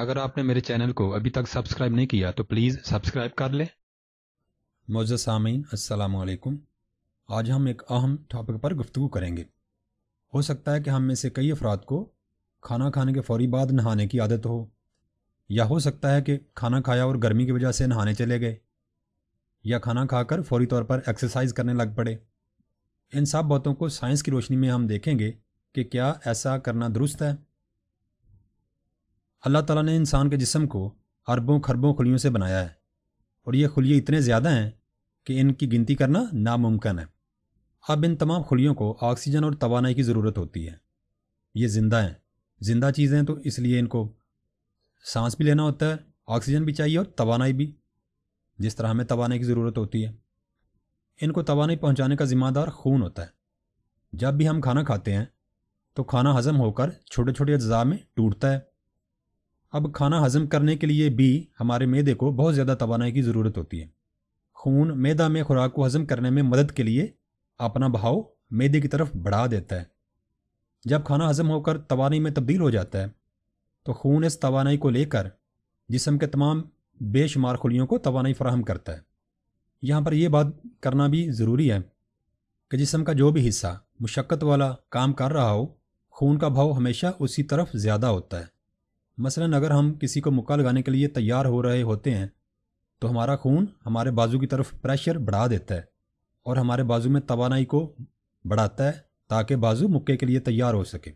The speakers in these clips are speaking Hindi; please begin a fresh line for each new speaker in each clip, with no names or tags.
अगर आपने मेरे चैनल को अभी तक सब्सक्राइब नहीं किया तो प्लीज़ सब्सक्राइब कर लें मोज़ सामीन असलकुम आज हम एक अहम टॉपिक पर गुफ्तु करेंगे हो सकता है कि हम में से कई अफराद को खाना खाने के फ़ौरी बाद नहाने की आदत हो या हो सकता है कि खाना खाया और गर्मी की वजह से नहाने चले गए या खाना खाकर फौरी तौर पर एक्सरसाइज करने लग पड़े इन सब बातों को साइंस की रोशनी में हम देखेंगे कि क्या ऐसा करना दुरुस्त है अल्लाह ताला ने इंसान के जिस्म को अरबों खरबों खुलियों से बनाया है और ये खुलिये इतने ज़्यादा हैं कि इनकी गिनती करना नामुमकिन है अब इन तमाम खुलियों को ऑक्सीजन और तोानाई की ज़रूरत होती है ये ज़िंदा हैं ज़िंदा चीज़ें तो इसलिए इनको सांस भी लेना होता है ऑक्सीजन भी चाहिए और तोानाई भी जिस तरह हमें तोानाई की ज़रूरत होती है इनको तोानाई पहुँचाने का ज़िम्मेदार खून होता है जब भी हम खाना खाते हैं तो खाना हज़म होकर छोटे छोटे अज्जा में टूटता है अब खाना हजम करने के लिए भी हमारे मैदे को बहुत ज़्यादा तोानाई की ज़रूरत होती है खून मैदा में खुराक को हजम करने में मदद के लिए अपना बहाव मैदे की तरफ बढ़ा देता है जब खाना हजम होकर तोानाई में तब्दील हो जाता है तो खून इस तोानाई को लेकर जिसम के तमाम बेशुमार खुलियों को तोानाई फ़राहम करता है यहाँ पर यह बात करना भी ज़रूरी है कि जिसम का जो भी हिस्सा मुशक्क़त वाला काम कर रहा हो खून का भाव हमेशा उसी तरफ ज़्यादा होता है मसलन अगर हम किसी को मुक्का लगाने के लिए तैयार हो रहे होते हैं तो हमारा खून हमारे बाजू की तरफ प्रेशर बढ़ा देता है और हमारे बाजू में तोानाई को बढ़ाता है ताकि बाजू मुक्के के लिए तैयार हो सके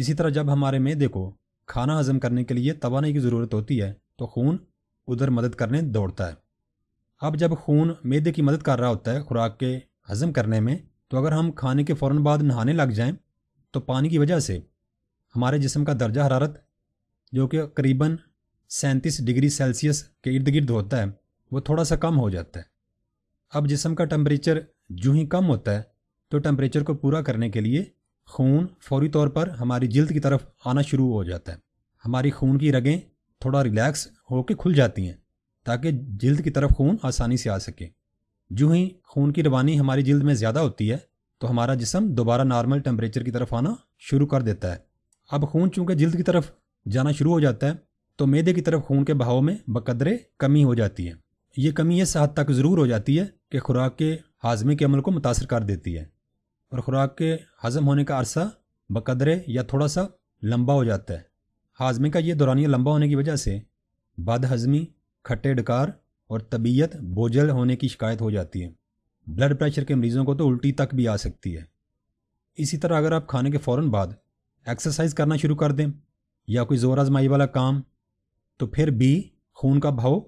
इसी तरह जब हमारे मैदे को खाना हजम करने के लिए तोानाई की ज़रूरत होती है तो खून उधर मदद करने दौड़ता है अब जब खून मैदे की मदद कर रहा होता है खुराक के हजम करने में तो अगर हम खाने के फ़ौर बाद नहाने लग जाएं तो पानी की वजह से हमारे जिसम का दर्जा हरारत जो कि करीबन सैंतीस डिग्री सेल्सियस के इर्द गिर्द होता है वो थोड़ा सा कम हो जाता है अब जिसम का टम्परेचर जूँ ही कम होता है तो टम्परेचर को पूरा करने के लिए खून फौरी तौर पर हमारी जल्द की तरफ आना शुरू हो जाता है हमारी खून की रगें थोड़ा रिलैक्स होकर खुल जाती हैं ताकि जल्द की तरफ खून आसानी से आ सके जूँ ही खून की रवानी हमारी जल्द में ज़्यादा होती है तो हमारा जिसम दोबारा नॉर्मल टेम्परेचर की तरफ आना शुरू कर देता है अब खून चूँकि जल्द की तरफ जाना शुरू हो जाता है तो मैदे की तरफ खून के बहाव में बकदरे कमी हो जाती है ये कमी इस हद तक ज़रूर हो जाती है कि खुराक के हाजमे के अमल को मुतासर कर देती है और ख़ुराक के हज़म होने का अरसा बकदरे या थोड़ा सा लंबा हो जाता है हाजमे का ये दौरानिया लंबा होने की वजह से बद हज़मी खट्टे डकार और तबीयत बोझल होने की शिकायत हो जाती है ब्लड प्रेशर के मरीज़ों को तो उल्टी तक भी आ सकती है इसी तरह अगर आप खाने के फ़ौर बाद एक्सरसाइज करना शुरू कर दें या कोई ज़ोर आजमाई वाला काम तो फिर बी खून का भाव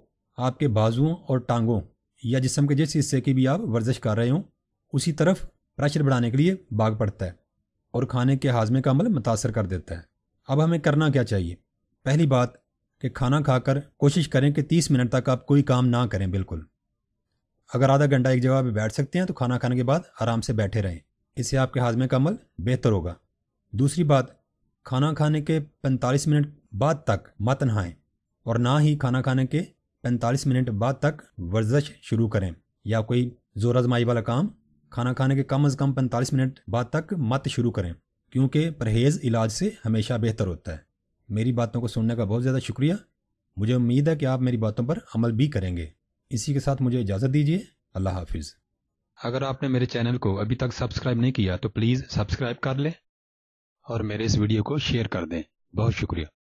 आपके बाजुओं और टांगों या जिसम के जिस हिस्से की भी आप वर्जिश कर रहे हों उसी तरफ प्रेशर बढ़ाने के लिए भाग पड़ता है और खाने के हाजमे का अमल मुतासर कर देता है अब हमें करना क्या चाहिए पहली बात कि खाना खाकर कोशिश करें कि 30 मिनट तक आप कोई काम ना करें बिल्कुल अगर आधा घंटा एक जगह पर बैठ सकते हैं तो खाना खाने के बाद आराम से बैठे रहें इससे आपके हाजमे का अमल बेहतर होगा दूसरी बात खाना खाने के 45 मिनट बाद तक मत नहाएं और ना ही खाना खाने के 45 मिनट बाद तक वर्जिश शुरू करें या कोई जोर आजमाई वाला काम खाना खाने के कम अज़ कम 45 मिनट बाद तक मत शुरू करें क्योंकि परहेज़ इलाज से हमेशा बेहतर होता है मेरी बातों को सुनने का बहुत ज़्यादा शुक्रिया मुझे उम्मीद है कि आप मेरी बातों पर अमल भी करेंगे इसी के साथ मुझे इजाज़त दीजिए अल्लाह हाफिज़ अगर आपने मेरे चैनल को अभी तक सब्सक्राइब नहीं किया तो प्लीज़ सब्सक्राइब कर लें और मेरे इस वीडियो को शेयर कर दें बहुत शुक्रिया